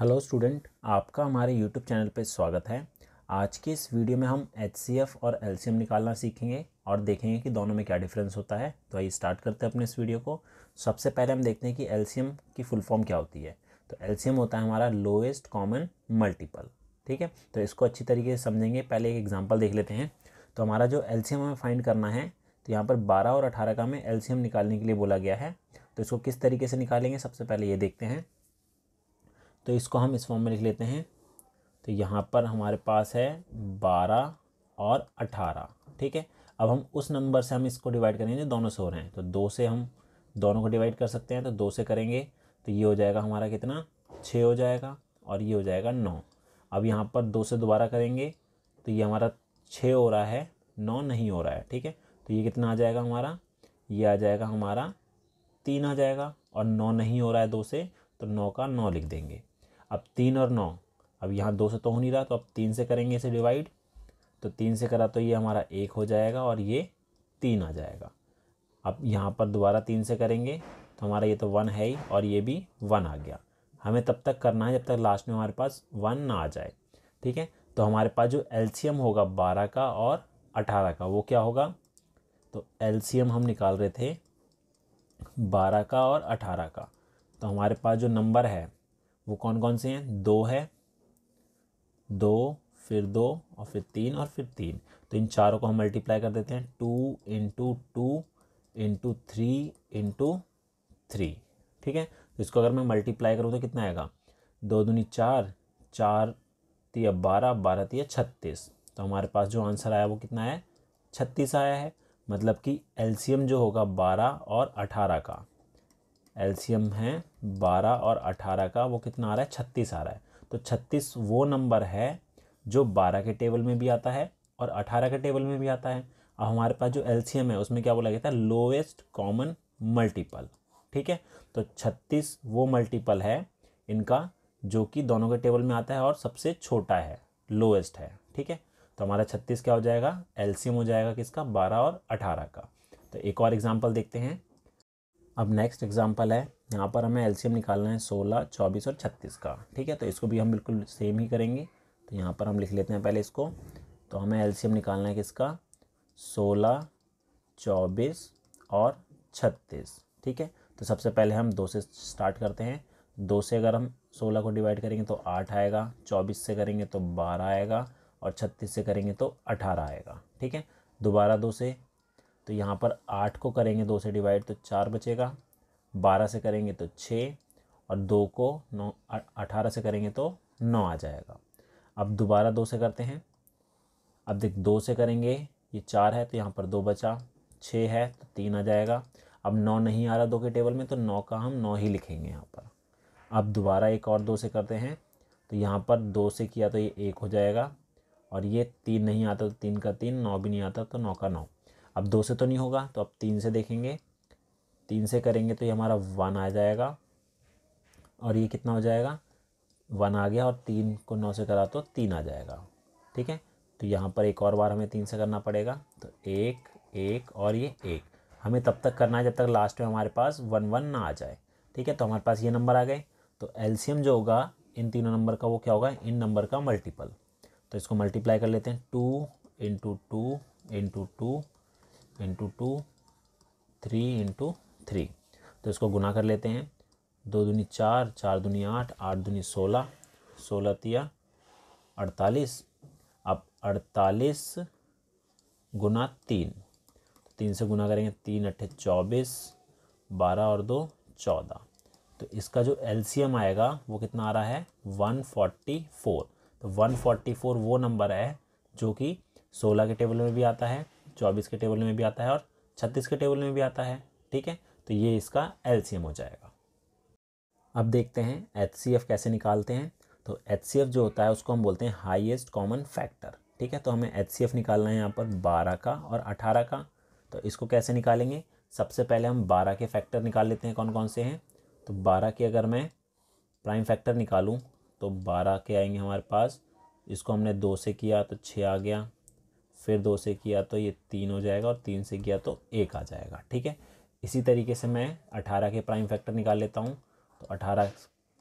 hello student आपका हमारे YouTube channel पर स्वागत है आज के इस वीडियो में हम एच और एल निकालना सीखेंगे और देखेंगे कि दोनों में क्या डिफरेंस होता है तो आइए स्टार्ट करते हैं अपने इस वीडियो को सबसे पहले हम देखते हैं कि एल की फुल फॉर्म क्या होती है तो एल होता है हमारा लोएस्ट कॉमन मल्टीपल ठीक है तो इसको अच्छी तरीके से समझेंगे पहले एक एग्जाम्पल देख लेते हैं तो हमारा जो एल हमें फाइंड करना है तो यहाँ पर बारह और अठारह का हमें एल निकालने के लिए बोला गया है तो इसको किस तरीके से निकालेंगे सबसे पहले ये देखते हैं तो इसको हम इस फॉर्म में लिख लेते हैं तो यहाँ पर हमारे पास है बारह और अठारह ठीक है अब हम उस नंबर से हम इसको डिवाइड करेंगे दोनों से हो रहे हैं तो दो से हम दोनों को डिवाइड कर सकते हैं तो दो से करेंगे तो ये हो जाएगा हमारा कितना छः हो जाएगा और ये हो जाएगा नौ अब यहाँ पर दो से दोबारा करेंगे तो ये हमारा छः हो रहा है नौ नहीं हो रहा है ठीक है तो ये कितना आ जाएगा हमारा ये आ जाएगा हमारा तीन आ जाएगा और नौ नहीं हो रहा है दो से तो नौ का नौ लिख देंगे अब तीन और नौ अब यहाँ दो से तो हो नहीं रहा तो अब तीन से करेंगे इसे डिवाइड तो तीन से करा तो ये हमारा एक हो जाएगा और ये तीन आ जाएगा अब यहाँ पर दोबारा तीन से करेंगे तो हमारा ये तो वन है ही और ये भी वन आ गया हमें तब तक करना है जब तक लास्ट में हमारे पास वन ना आ जाए ठीक है तो हमारे पास जो एलसीएम होगा बारह का और अठारह का वो क्या होगा तो एलसीएम हम निकाल रहे थे बारह का और अठारह का तो हमारे पास जो नंबर है वो कौन कौन से हैं दो है दो फिर दो और फिर तीन और फिर तीन तो इन चारों को हम मल्टीप्लाई कर देते हैं two into two into three into three ठीक है तो इसको अगर मैं मल्टीप्लाई करूँ तो कितना आएगा दो दूनी चार चार तिया बारह बारह तिया छत्तीस तो हमारे पास जो आंसर आया वो कितना है छत्तीस आया है मतलब कि एलसीएम जो होगा बारह और अठारह का एलसीएम है बारह और अठारह का वो कितना आ रहा है छत्तीस आ रहा है तो छत्तीस वो नंबर है जो बारह के टेबल में भी आता है और अठारह के टेबल में भी आता है अब हमारे पास जो एलसीएम है उसमें क्या बोला गया था लोएस्ट कॉमन मल्टीपल ठीक है तो छत्तीस वो मल्टीपल है इनका जो कि दोनों के टेबल में आता है और सबसे छोटा है लोएस्ट है ठीक है तो हमारा छत्तीस क्या हो जाएगा एल्सीयम हो जाएगा किसका बारह और अठारह का तो एक और एग्जाम्पल देखते हैं अब नेक्स्ट एग्जाम्पल है यहाँ पर हमें एलसीएम निकालना है सोलह चौबीस और छत्तीस का ठीक है तो इसको भी हम बिल्कुल सेम ही करेंगे तो यहाँ पर हम लिख लेते हैं पहले इसको तो हमें एलसीएम निकालना है किसका सोलह चौबीस और छत्तीस ठीक है तो सबसे पहले हम दो से स्टार्ट करते हैं दो से अगर हम सोलह को डिवाइड करेंगे तो आठ आएगा चौबीस से करेंगे तो बारह आएगा और छत्तीस से करेंगे तो अठारह आएगा ठीक है दोबारा दो से तो यहाँ पर आठ को करेंगे दो से डिवाइड तो चार बचेगा बारह से करेंगे तो छः और दो को नौ अठारह से करेंगे तो नौ आ जाएगा अब दोबारा दो से करते हैं अब देख दो से करेंगे ये चार है तो यहाँ पर दो बचा छः है तो तीन आ जाएगा अब नौ नहीं आ रहा दो के टेबल में तो नौ का हम नौ ही लिखेंगे यहाँ पर अब दोबारा एक और दो से करते हैं तो यहाँ पर दो से किया तो ये एक हो जाएगा और ये तीन नहीं आता तो तीन का तीन नौ भी नहीं आता तो नौ का नौ अब दो से तो नहीं होगा तो अब तीन से देखेंगे तीन से करेंगे तो ये हमारा वन आ जाएगा और ये कितना हो जाएगा वन आ गया और तीन को नौ से करा तो तीन आ जाएगा ठीक है तो यहाँ पर एक और बार हमें तीन से करना पड़ेगा तो एक एक और ये एक हमें तब तक करना है जब तक लास्ट में हमारे पास वन वन ना आ जाए ठीक है तो हमारे पास ये नंबर आ गए तो एलसीएम जो होगा इन तीनों नंबर का वो क्या होगा इन नंबर का मल्टीपल तो इसको मल्टीप्लाई कर लेते हैं two into two into two into two three into three तो इसको गुना कर लेते हैं दो दूनी चार चार दूनी आठ आठ दूनी सोलह सोलह तिया अड़तालीस अब अड़तालीस गुना तीन तो तीन से गुना करेंगे तीन अट्ठे चौबीस बारह और दो चौदह तो इसका जो एलसीएम आएगा वो कितना आ रहा है वन फोर्टी फोर तो वन फोर्टी फोर वो नंबर है जो कि सोलह के टेबल में भी आता है चौबीस के टेबल में भी आता है और छत्तीस के टेबल में भी आता है ठीक है तो ये इसका एल हो जाएगा अब देखते हैं एच कैसे निकालते हैं तो एच जो होता है उसको हम बोलते हैं हाईएस्ट कॉमन फैक्टर ठीक है तो हमें एच निकालना है यहाँ पर बारह का और अठारह का तो इसको कैसे निकालेंगे सबसे पहले हम बारह के फैक्टर निकाल लेते हैं कौन कौन से हैं तो बारह के अगर मैं प्राइम फैक्टर निकालूँ तो बारह के आएंगे हमारे पास इसको हमने दो से किया तो छः आ गया फिर दो से किया तो ये तीन हो जाएगा और तीन से किया तो एक आ जाएगा ठीक है इसी तरीके से मैं अठारह के प्राइम फैक्टर निकाल लेता हूँ तो अठारह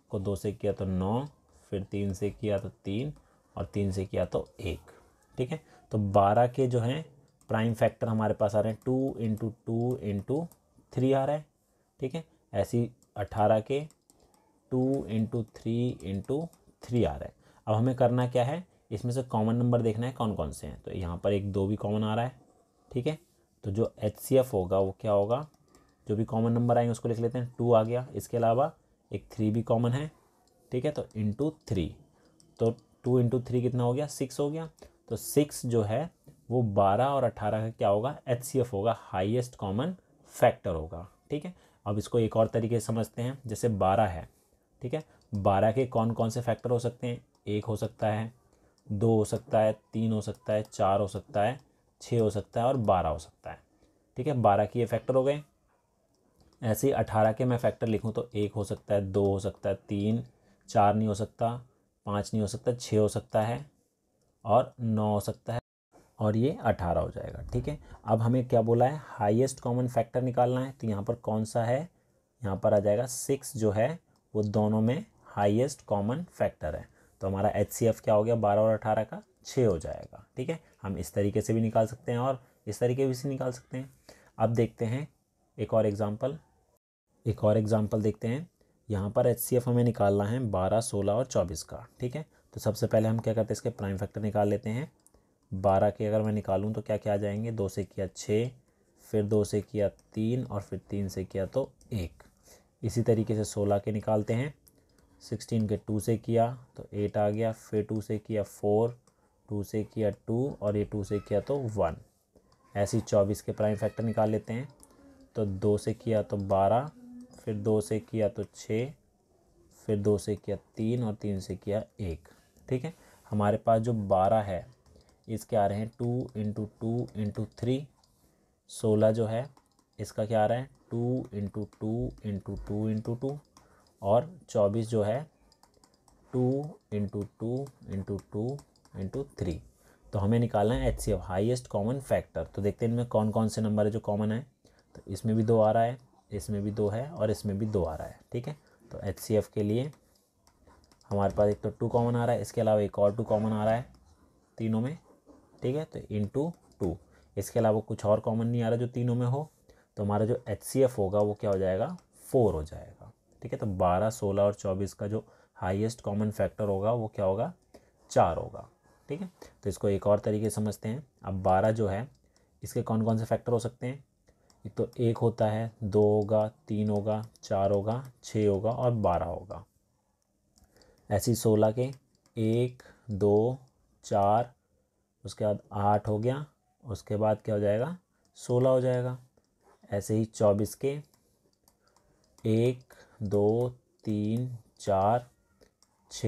को दो से किया तो नौ फिर तीन से किया तो तीन और तीन से किया तो एक ठीक है तो बारह के जो हैं प्राइम फैक्टर हमारे पास आ रहे हैं two into two into three आ रहा है ठीक है ऐसी अठारह के two into three into three आ रहा है अब हमें करना क्या है इसमें से कॉमन नंबर देखना है कौन कौन से हैं तो यहाँ पर एक दो भी कॉमन आ रहा है ठीक है तो जो एच होगा वो क्या होगा जो भी कॉमन नंबर आएंगे उसको लिख लेते हैं टू आ गया इसके अलावा एक थ्री भी कॉमन है ठीक है तो इंटू थ्री तो टू इंटू थ्री कितना हो गया सिक्स हो गया तो सिक्स जो है वो बारह और अट्ठारह का क्या होगा एच होगा हाइएस्ट कॉमन फैक्टर होगा ठीक है अब इसको एक और तरीके से समझते हैं जैसे बारह है ठीक है बारह के कौन कौन से फैक्टर हो सकते हैं एक हो सकता है दो हो सकता है तीन हो सकता है चार हो सकता है छः हो सकता है और बारह हो सकता है ठीक है बारह के ये फैक्टर हो गए ऐसे ही अठारह के मैं फैक्टर लिखूँ तो एक हो सकता है दो हो सकता है तीन चार नहीं हो सकता पाँच नहीं हो सकता छः हो सकता है और नौ हो सकता है और ये अठारह हो जाएगा ठीक है अब हमें क्या बोला है हाईएस्ट कॉमन फैक्टर निकालना है तो यहाँ पर कौन सा है यहाँ पर आ जाएगा सिक्स जो है वो दोनों में हाईएस्ट कॉमन फैक्टर है तो हमारा एच क्या हो गया बारह और अठारह का छः हो जाएगा ठीक है हम इस तरीके से भी निकाल सकते हैं और इस तरीके भी से निकाल सकते हैं अब देखते हैं एक और एग्ज़ाम्पल एक और एग्ज़ाम्पल देखते हैं यहाँ पर एच हमें निकालना है बारह सोलह और चौबीस का ठीक है तो सबसे पहले हम क्या करते हैं इसके प्राइम फैक्टर निकाल लेते हैं बारह के अगर मैं निकालूँ तो क्या क्या आ जाएंगे दो से किया छः फिर दो से किया तीन और फिर तीन से किया तो एक इसी तरीके से सोलह के निकालते हैं सिक्सटीन के टू से किया तो एट आ गया फिर टू से किया फोर टू से किया टू और ये टू से किया तो वन ऐसे ही चौबीस के प्राइम फैक्टर निकाल लेते हैं तो दो से किया तो बारह फिर दो से किया तो छः फिर दो से किया तीन और तीन से किया एक ठीक है हमारे पास जो बारह है इसके आ रहे हैं two into two into three सोलह जो है इसका क्या आ रहा है two into two into two into two और चौबीस जो है two into two into two into three तो हमें निकालना है H C F highest common factor तो देखते हैं इनमें कौन कौन से नंबर है जो कॉमन है तो इसमें भी दो आ रहा है इसमें भी दो है और इसमें भी दो आ रहा है ठीक है तो एच सी एफ के लिए हमारे पास एक तो टू कॉमन आ रहा है इसके अलावा एक और टू कॉमन आ रहा है तीनों में ठीक है तो इन टू टू इसके अलावा कुछ और कॉमन नहीं आ रहा जो तीनों में हो तो हमारा जो एच सी एफ होगा वो क्या हो जाएगा फोर हो जाएगा ठीक है तो बारह सोलह और चौबीस का जो हाईएस्ट कॉमन फैक्टर होगा वो क्या होगा चार होगा ठीक है तो इसको एक और तरीके समझते हैं अब बारह जो है इसके कौन कौन से फैक्टर हो सकते हैं एक तो एक होता है दो होगा तीन होगा चार होगा छ होगा और बारह होगा ऐसी सोलह के एक दो चार उसके बाद आठ हो गया उसके बाद क्या हो जाएगा सोलह हो जाएगा ऐसे ही चौबीस के एक दो तीन चार छ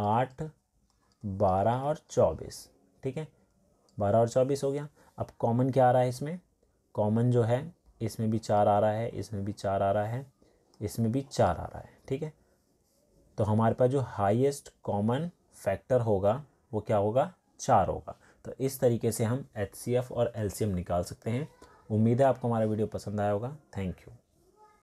आठ बारह और चौबीस ठीक है बारह और चौबीस हो गया अब कॉमन क्या आ रहा है इसमें कॉमन जो है इसमें भी चार आ रहा है इसमें भी चार आ रहा है इसमें भी चार आ रहा है ठीक है तो हमारे पास जो हाईएस्ट कॉमन फैक्टर होगा वो क्या होगा चार होगा तो इस तरीके से हम एच और एल निकाल सकते हैं उम्मीद है आपको हमारा वीडियो पसंद आया होगा थैंक यू